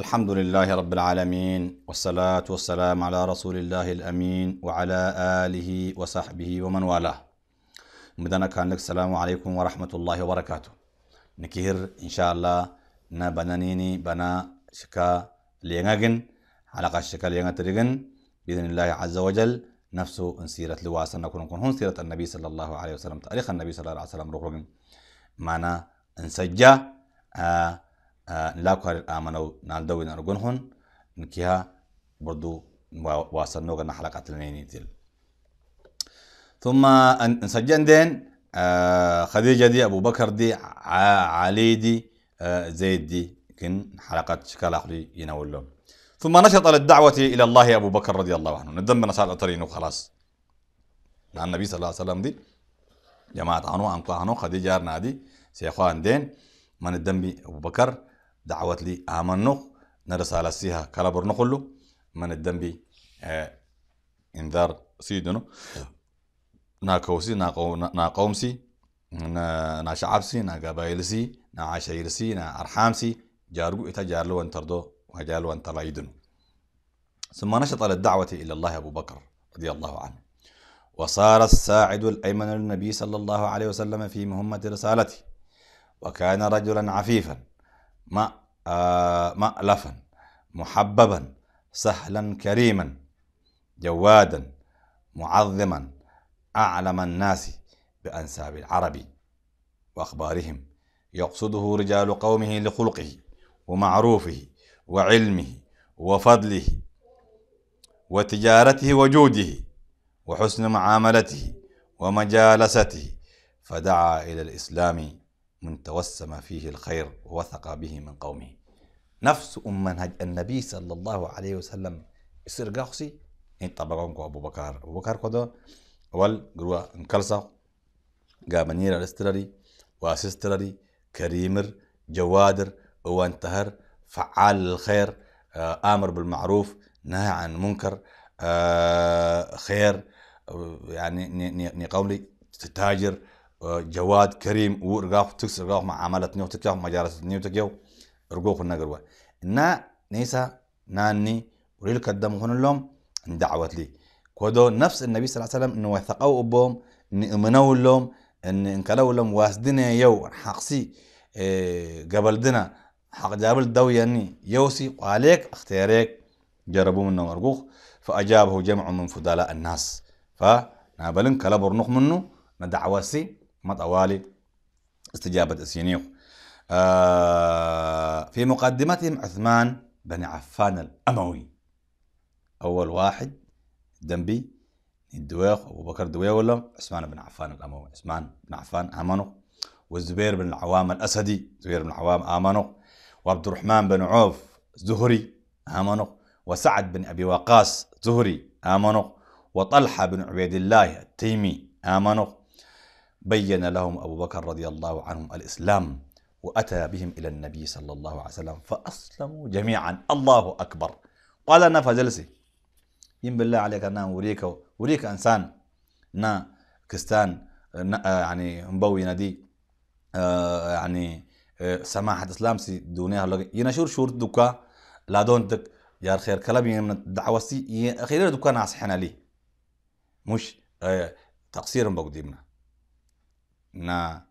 الحمد لله رب العالمين والصلاة والسلام على رسول الله الأمين وعلى آله وصحبه ومن والاه مدنا كان لك السلام عليكم ورحمة الله وبركاته نكهر إن شاء الله نا بنانيني بنا شكا لينغن حلقة شكا لينغترين بإذن الله عز وجل نفسه إن سيرت لواسنا نكون كن هون سيرة النبي صلى الله عليه وسلم تاريخ النبي صلى الله عليه وسلم رغم معنا إن سجى آه نلاقوا آمنوا نالدوي نرجونهن نكيها برضو واصلنوغا نحلقة لنين تل ثم نسجن دين آه، خديجة دي أبو بكر دي علي دي آه، زيد دي كن حلقة شكال أخري ينولهم ثم نشط للدعوة إلى الله أبو بكر رضي الله عنه ندم نصال أطرين وخلاص لأن النبي صلى الله عليه وسلم دي جماعة عنه أنقى عنه خديجة نادي سيخوان دين من الدم أبو بكر دعوت لي نرس على سيها كالابر نخلو من الدنبي آه انذار سيدنا نا كوسي نا قو نا قومسي نا نا شعبسي نا قبائلسي نا عشيرسي نا أرحامسي إتا جارلو أن تردو وجارلو أن تلايدن ثم نشط للدعوة إلى الله أبو بكر رضي الله عنه وصار الساعد الأيمن للنبي صلى الله عليه وسلم في مهمة رسالته وكان رجلا عفيفا مألفا آه، محببا سهلا كريما جوادا معظما أعلم الناس بأنساب العرب وأخبارهم يقصده رجال قومه لخلقه ومعروفه وعلمه وفضله وتجارته وجوده وحسن معاملته ومجالسته فدعا إلى الإسلام من توسم فيه الخير وثق به من قومه نفس منهج النبي صلى الله عليه وسلم يصير قاقسي انت بقونك ابو بكر ابو بكر كده اول جروا انكلسا قامنير الاستراري واسستراري كريمر جوادر وانتهر فعال للخير آه، امر بالمعروف نهى عن المنكر آه، خير يعني نقولي تاجر جواد كريم ورقاق تكس رقاق مع عملت نيو تكيو مجالس نيو تكيو رقوق النقروا نا نيسا ناني وريل قدم هون ان دعوات لي كودو نفس النبي صلى الله عليه وسلم انه وثقوا ان امنوا لهم ان انكلوا لهم واسدنا يو حقسي إيه، قبل دنا حق جابل دو يعني يوسي وعليك اختياريك جربوا منه ورقوق فاجابه جمع من فضلاء الناس فنابلن كلا برنوخ منه سي مطوالي استجابة السينيخ آه في مقدمتهم عثمان بن عفان الأموي أول واحد دنبي الدويخ أبو بكر دويخ ولا عثمان بن عفان الأموي عثمان بن عفان آمنو والزبير بن العوام الأسدي زبير بن العوام آمنو وعبد الرحمن بن عوف زهري آمنو وسعد بن أبي وقاص زهري آمنو وطلحة بن عبيد الله التيمي آمنو بين لهم أبو بكر رضي الله عنهم الإسلام وأتى بهم إلى النبي صلى الله عليه وسلم فأسلموا جميعا الله أكبر قال أنا فجلسي يم بالله عليك أنا أوريك أوريك إنسان نا كستان نا يعني مبوي نادي آه، يعني آه، سماحة إسلام سي دونيها ينشر شور دكا لا دونتك يا خير كلامي من الدعوة سي خير دكا ناصحنا لي مش آه، تقصير بقديمنا نا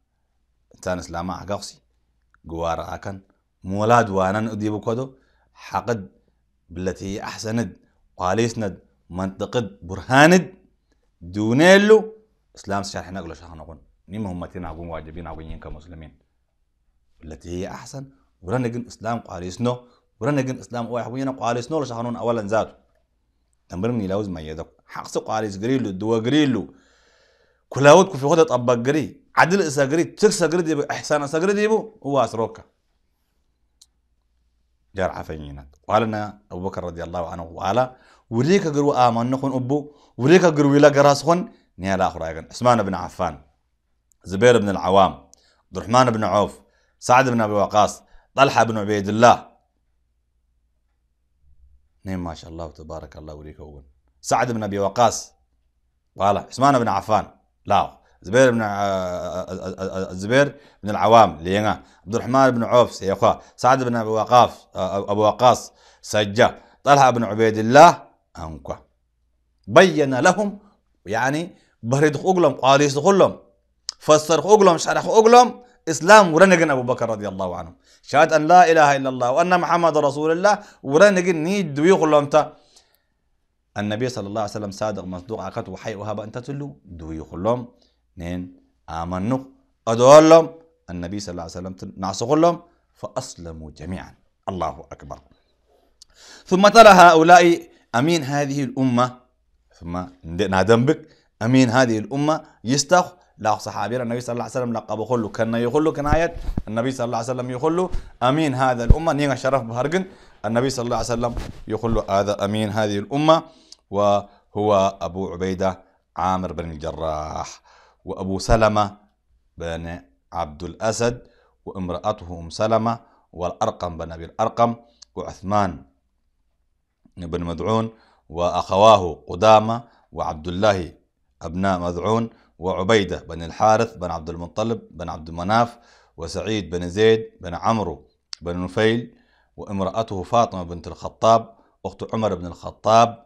تانس لاما حقاقسي قوارا اكن مولاد وانا اديب كودو حقد بلتي احسند قاليسند منطقد برهاند دونيلو اسلام شرح نقلو شرح نقول نيم هم همتين اقوم واجبين اقوم كمسلمين بلتي هي احسن ولا نجن اسلام قاليسنو ولا نجن اسلام واحد وين قاليسنو شرح اولا ذاته تمرني لوز ما يدك حقس قاليس قريلو دوا قريلو كلاود كفي خد طبق قري عدل سجريد تك سجريد يبو إحسان سجريد يبو هو اسروكا جار فينات وعلنا أبو بكر رضي الله عنه وعلى وريك جرو امان نخون أبو وريك جرو الى جراس خون نيال آخر أيضا عثمان بن عفان زبير بن العوام عبد الرحمن بن عوف سعد بن أبي وقاص طلحة بن عبيد الله نيم ما شاء الله تبارك الله وريك سعد بن أبي وقاص وعلى عثمان بن عفان لا زبير بن الزبير بن العوام لينا عبد الرحمن بن عوف سيخا سعد بن ابو وقاص ابو وقاص سجا طلحه بن عبيد الله انكو بين لهم يعني برد اغلم قاليس كلهم فسر اغلم شرح اغلم اسلام ورنجن ابو بكر رضي الله عنه شهاده ان لا اله الا الله وان محمد رسول الله ورنجن نيد ويغلم النبي صلى الله عليه وسلم صادق مصدوق عقد وحي وهب انت تلو دوي خلوم نين آمنوا أدعوا لهم النبي صلى الله عليه وسلم نعصق لهم فأسلموا جميعا الله أكبر ثم ترى هؤلاء أمين هذه الأمة ثم بك أمين هذه الأمة يستخ لا صحابي النبي صلى الله عليه وسلم لقب خلو كان يخلو كناية النبي صلى الله عليه وسلم يخلو أمين هذا الأمة نيغا شرف بهرقن النبي صلى الله عليه وسلم يخلو هذا أمين هذه الأمة وهو أبو عبيدة عامر بن الجراح وأبو سلمة بن عبد الأسد وامرأته أم سلمة والأرقم بن أبي الأرقم وعثمان بن مدعون وأخواه قدامة وعبد الله أبناء مدعون وعبيدة بن الحارث بن عبد المطلب بن عبد مناف وسعيد بن زيد بن عمرو بن نفيل وامرأته فاطمة بنت الخطاب أخت عمر بن الخطاب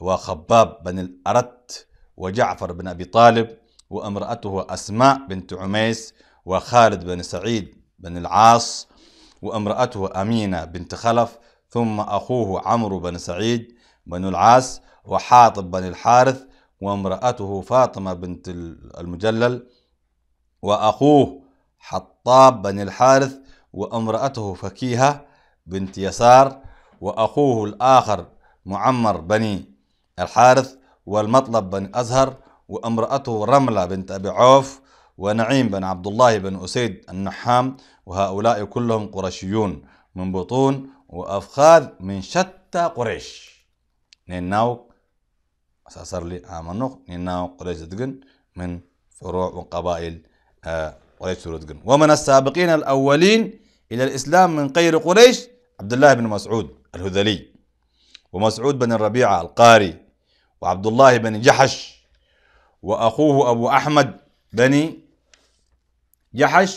وخباب بن الأرت وجعفر بن أبي طالب وامرأته أسماء بنت عميس وخالد بن سعيد بن العاص وامرأته أمينة بنت خلف ثم أخوه عمرو بن سعيد بن العاص وحاطب بن الحارث وامرأته فاطمة بنت المجلل وأخوه حطاب بن الحارث وامرأته فكيهة بنت يسار وأخوه الآخر معمر بني الحارث والمطلب بن أزهر وامرأته رملة بنت أبي عوف ونعيم بن عبد الله بن أسيد النحام وهؤلاء كلهم قرشيون من بطون وأفخاذ من شتى قريش نيناو أساسر لي آمنوخ نيناو قريش دقن من فروع وقبائل آه، قريش دقن ومن السابقين الأولين إلى الإسلام من قير قريش عبد الله بن مسعود الهذلي ومسعود بن الربيعة القاري وعبد الله بن جحش وأخوه أبو أحمد بني جحش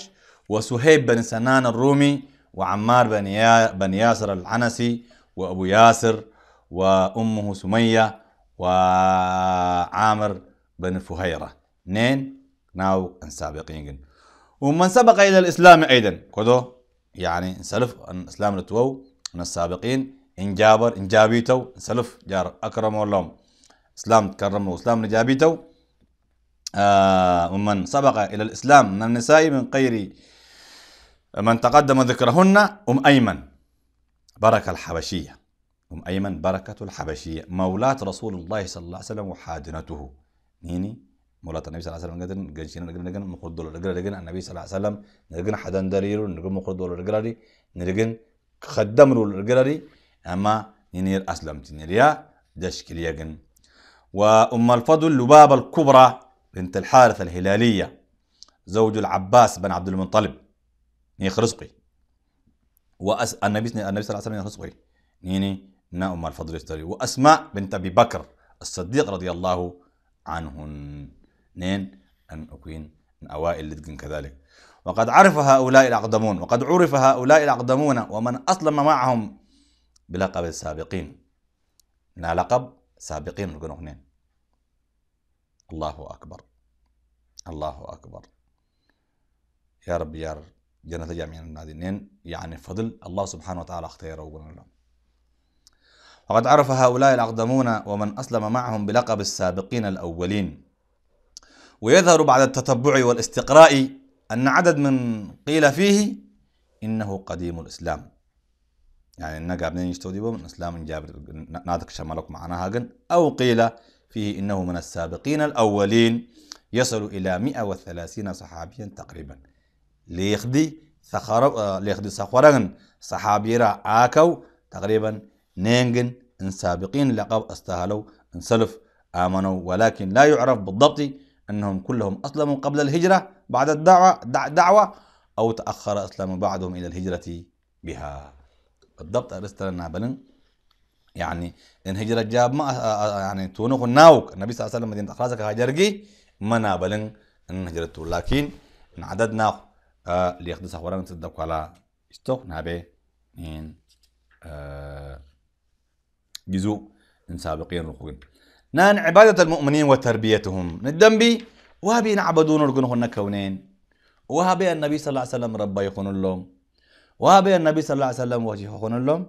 وسهيب بن سنان الرومي وعمار بن بن ياسر العنسي وأبو ياسر وأمه سمية وعامر بن فهيرة نين ناو السابقين ومن سبق إلى الإسلام أيضا كذو يعني سلف الإسلام لتوو من السابقين إن جابر إن جابيتو سلف جار أكرم لهم إسلام تكرم وإسلام نجابيتو آه، ومن سبق إلى الإسلام من النساء من غير من تقدم ذكرهن أم أيمن بركة الحبشية أم أيمن بركة الحبشية مولاة رسول الله صلى الله عليه وسلم وحادنته نيني مولاة النبي صلى الله عليه وسلم قدن قنشين نقن مقرد النبي صلى الله عليه وسلم نقن حدا دليل نقن مقرد دولة نقن خدم له نقن أما نير أسلمت نيريا دشكليا قن وأم الفضل لباب الكبرى بنت الحارث الهلالية زوج العباس بن عبد المطلب نيخ رزقي وأس... النبي النبي صلى الله عليه وسلم رزقي نيني نا أم الفضل يستري وأسماء بنت أبي بكر الصديق رضي الله عنهن نين أن أكون من أوائل لدقن كذلك وقد عرف هؤلاء الأقدمون وقد عرف هؤلاء الأقدمون ومن أسلم معهم بلقب السابقين نا لقب سابقين نقول اثنين الله أكبر الله أكبر يا رب يا رب جنة جميع النادين يعني فضل الله سبحانه وتعالى اختيره وقلنا وقد عرف هؤلاء الأقدمون ومن أسلم معهم بلقب السابقين الأولين ويظهر بعد التتبع والاستقراء أن عدد من قيل فيه إنه قديم الإسلام يعني إننا قابلين يشتودي من إسلام جابر نادك شمالك معنا أو قيل فيه إنه من السابقين الأولين يصل إلى 130 صحابيا تقريبا ليخدي ثخر آه، ليخدي صخورن را آكو تقريبا نينجن إن سابقين لقب استهلوا إن سلف آمنوا ولكن لا يعرف بالضبط أنهم كلهم أسلموا قبل الهجرة بعد الدعوة دعوة أو تأخر أسلم بعضهم إلى الهجرة بها بالضبط أرسلنا بلن يعني إن هجرة جاب ما آه، آه، آه، يعني تونخ ناوك النبي صلى الله عليه وسلم مدينة خلاصك ما نابلن إن هجرة لكن عدد ناو آه يخدس أخوارنا تصدق على اشتوك نابي إن آه جزو من سابقين رخوين نان عبادة المؤمنين وتربيتهم ندنبي وهابي نعبدون رقنهن كونين وهابي النبي صلى الله عليه وسلم ربا يخون لهم وهابي النبي صلى الله عليه وسلم وجهه يخون لهم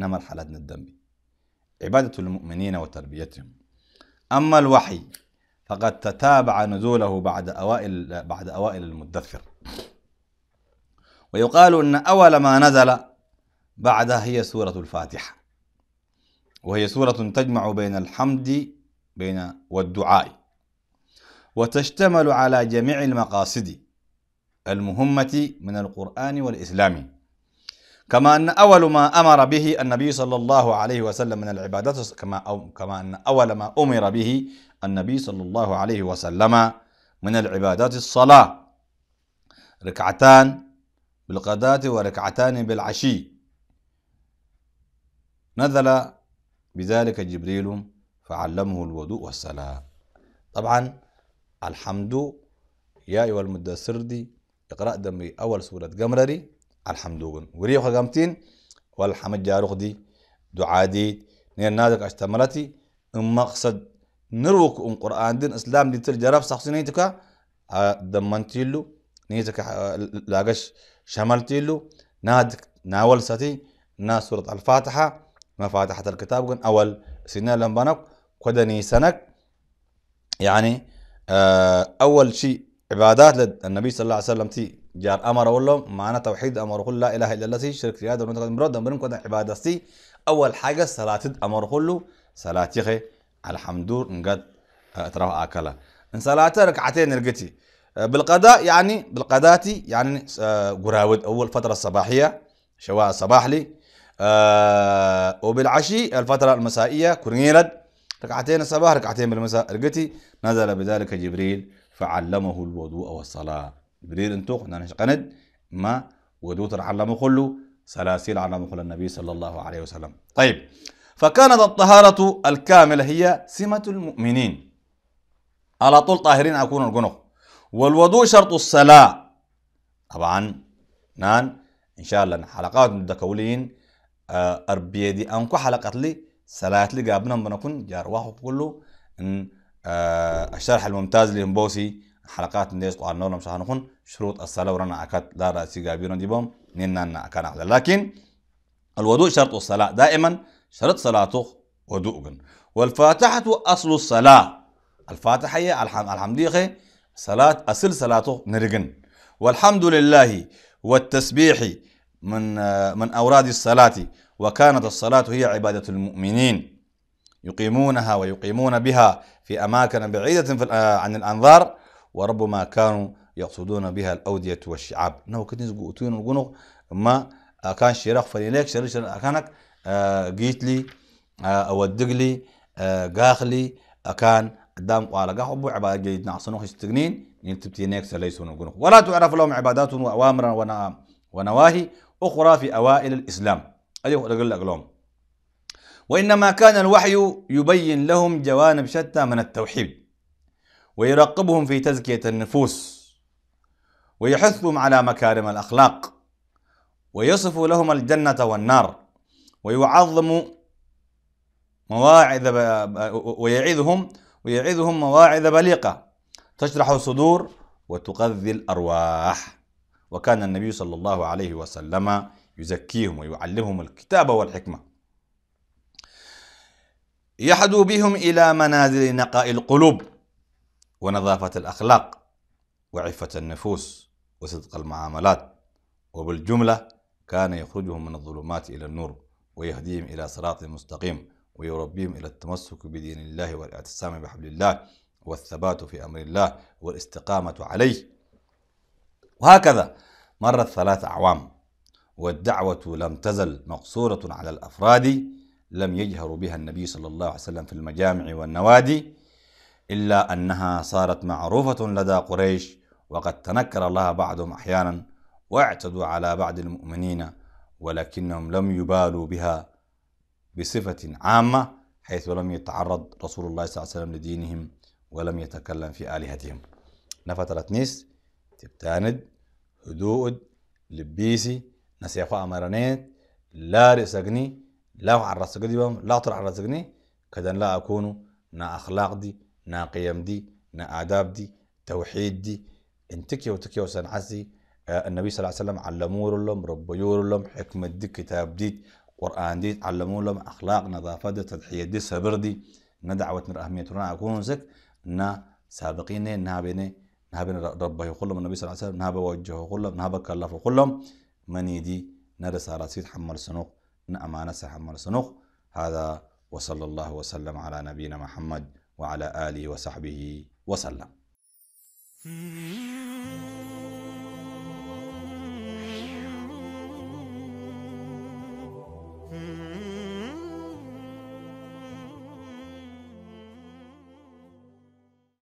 نمر حالتنا الدنبي عبادة المؤمنين وتربيتهم أما الوحي فقد تتابع نزوله بعد أوائل بعد أوائل المدثر ويقال أن أول ما نزل بعدها هي سورة الفاتحة وهي سورة تجمع بين الحمد بين والدعاء وتشتمل على جميع المقاصد المهمة من القرآن والإسلام كما أن أول ما أمر به النبي صلى الله عليه وسلم من العبادات كما أو كما أن أول ما أمر به النبي صلى الله عليه وسلم من العبادات الصلاة ركعتان بالغداة وركعتان بالعشي نزل بذلك جبريل فعلمه الوضوء والصلاة طبعا الحمد يا أيها المدثر دي اقرأ دمي أول سورة قمرري الحمدوغن وريو خقامتين والحمد جاروخ دي دعادي نير نادك اشتملتي ام مقصد نروك ام قرآن دين اسلام دي تلجرب شخصينيتك دمنتيلو نيتك آه، آه، لاقش شملتيلو نادك ناول ستي نا سورة الفاتحة ما فاتحة الكتاب قن اول سنة لنبانك قدني سنك يعني آه، اول شيء عبادات للنبي صلى الله عليه وسلم تي جار امر اقول معنا توحيد امر كل لا اله الا الله شرك رياضه ونتقدم برد دمرين كده عبادتي اول حاجه صلاه امر كله صلاه يخي الحمد نقد آه، تراه اكلا ان صلاه ركعتين رقتي آه، بالقضاء يعني بالقضاتي يعني آه، قراود اول فتره الصباحيه شواء الصباح لي أه وبالعشي الفتره المسائيه كرنيلد ركعتين الصباح ركعتين بالمساء رقتي نزل بذلك جبريل فعلمه الوضوء والصلاه انتوخ እንቱቕ قند ما ወዱትር علمو خلو سلاسل علمو مخل النبي صلى الله عليه وسلم طيب فكانت الطهارة الكاملة هي سمة المؤمنين على طول طاهرين أكون الجنخ والوضوء شرط الصلاة طبعا نان إن شاء الله حلقات مدكولين آه أربية دي أنكو حلقة لي صلاة لي قابنا بنكون جار واحد كله إن آه، الشرح الممتاز بوسي حلقات الناس طوال نور مش هنخون شروط الصلاة ورانا عكاد لا رأسي قابيرون ديبهم نينا كان أحلى لكن الوضوء شرط الصلاة دائما شرط صلاته وضوء والفاتحة أصل الصلاة الفاتحة هي الحمدية صلاة أصل صلاته نرجن والحمد لله والتسبيح من من أوراد الصلاة وكانت الصلاة هي عبادة المؤمنين يقيمونها ويقيمون بها في أماكن بعيدة عن الأنظار وربما كانوا يقصدون بها الأودية والشعاب إنه كتنز قوتين القنق ما كان شراخ فليليك شرير شرير أكانك آه، جيت لي آه، أودق لي آه، قاخ لي أكان قدام وعلى قاخ أبو عبادة جيد نعصنوخ استغنين ينتبتينيك سليسون القنق ولا تعرف لهم عبادات وأوامر ونواهي أخرى في أوائل الإسلام أيوه لك لهم وإنما كان الوحي يبين لهم جوانب شتى من التوحيد ويرقبهم في تزكية النفوس ويحثهم على مكارم الأخلاق ويصف لهم الجنة والنار ويعظم مواعظ ويعظهم ويعظهم مواعظ بليقة تشرح الصدور وتغذي الأرواح وكان النبي صلى الله عليه وسلم يزكيهم ويعلمهم الكتاب والحكمة يحدو بهم إلى منازل نقاء القلوب ونظافة الأخلاق وعفة النفوس وصدق المعاملات وبالجملة كان يخرجهم من الظلمات إلى النور ويهديهم إلى صراط مستقيم ويربيهم إلى التمسك بدين الله والاعتصام بحبل الله والثبات في أمر الله والاستقامة عليه وهكذا مرت ثلاث أعوام والدعوة لم تزل مقصورة على الأفراد لم يجهر بها النبي صلى الله عليه وسلم في المجامع والنوادي إلا أنها صارت معروفة لدى قريش وقد تنكر لها بعضهم أحيانا واعتدوا على بعض المؤمنين ولكنهم لم يبالوا بها بصفة عامة حيث لم يتعرض رسول الله صلى الله عليه وسلم لدينهم ولم يتكلم في آلهتهم نفتر نيس تبتاند هدوء لبيسي نسيفا أمرنيت لا رسقني لا عرسقني لا ترى عرسقني كذا لا أكون نا أخلاق دي نا قيم دي نا آداب دي توحيد دي انتكيو تكيو سنعسي آه، النبي صلى الله عليه وسلم علموا لهم ربيوا لهم حكمة دي كتاب دي قرآن دي علموا لهم أخلاق نظافة دي تضحية دي صبر دي ندعوة نر أهميتنا أكون سك نا سابقين نابين نابين ربه كلهم النبي صلى الله عليه وسلم نابا وجهه كلهم نابا كلفه لهم من يدي نادى سيد حمل سنوق نأمانة حمل سنوق هذا وصلى الله وسلم على نبينا محمد وعلى آله وصحبه وسلم Hmm.